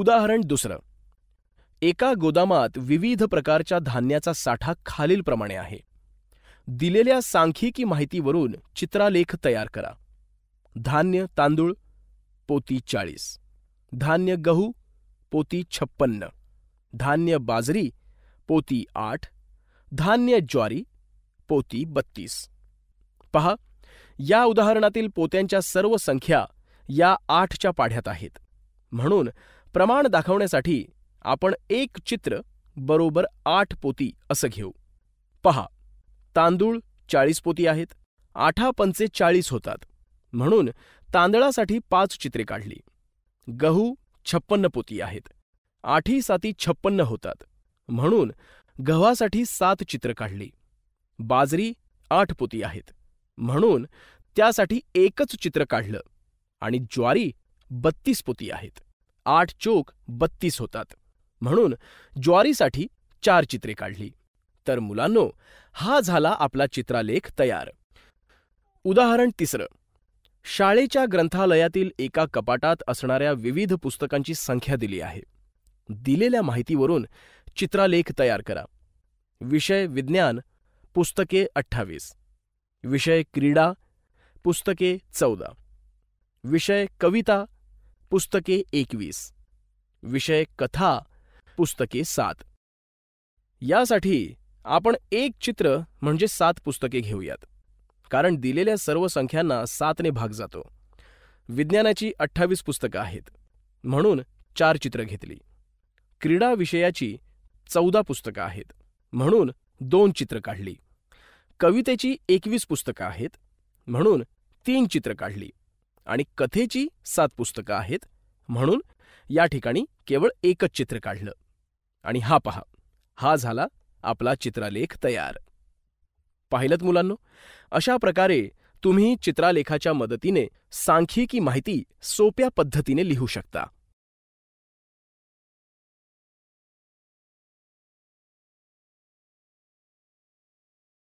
उदाहरण दुसरं एका गोदामात विविध प्रकारच्या धान्याचा साठा खालीलप्रमाणे आहे दिलेल्या सांख्यिकी माहितीवरून चित्रालेख तयार करा धान्य तांदूळ पोती चाळीस धान्य गहू पोती छप्पन्न धान्य बाजरी पोती आठ धान्य ज्वारी पोती बत्तीस पहा या उदाहरणातील पोत्यांच्या सर्व संख्या या आठच्या पाढ्यात आहेत म्हणून प्रमाण दाखवण्यासाठी आपण एक चित्र बरोबर आठ पोती असं घेऊ पहा तांदूळ चाळीस पोती आहेत आठा पंचे चाळीस होतात म्हणून तांदळासाठी पाच चित्रे काढली गहू छप्पन्न पोती आहेत आठी साती छप्पन्न होतात म्हणून गव्हासाठी सात चित्र काढली बाजरी आठ पोती आहेत म्हणून त्यासाठी एकच चित्र काढलं आणि ज्वारी बत्तीस पोती आहेत आठ चोक बत्तीस होतात म्हणून ज्वारीसाठी चार चित्रे काढली तर मुलांनो हा झाला आपला चित्रालेख तयार उदाहरण तिसरं शाळेच्या ग्रंथालयातील एका कपाटात असणाऱ्या विविध पुस्तकांची संख्या दिली आहे दिलेल्या माहितीवरून चित्रालेख तयार करा विषय विज्ञान पुस्तके अठ्ठावीस विषय क्रीडा पुस्तके चौदा विषय कविता पुस्तके एकवीस विषय कथा पुस्तके सात यासाठी आपण एक चित्र म्हणजे सात पुस्तके घेऊयात कारण दिलेल्या सर्व संख्यांना सातने भाग जातो विज्ञानाची अठ्ठावीस पुस्तकं आहेत म्हणून चार चित्र घेतली क्रीडा विषयाची चौदा पुस्तकं आहेत म्हणून दोन चित्र काढली कवितेची एकवीस पुस्तकं आहेत म्हणून तीन चित्र काढली आणि कथेची सात पुस्तकं आहेत म्हणून या ठिकाणी केवळ एकच चित्र काढलं आणि हा पहा हा झाला आपला चित्रालेख तयार पाहिलं मुलांनो अशा प्रकारे तुम्ही चित्रालेखाच्या मदतीने सांख्यिकी माहिती सोप्या पद्धतीने लिहू शकता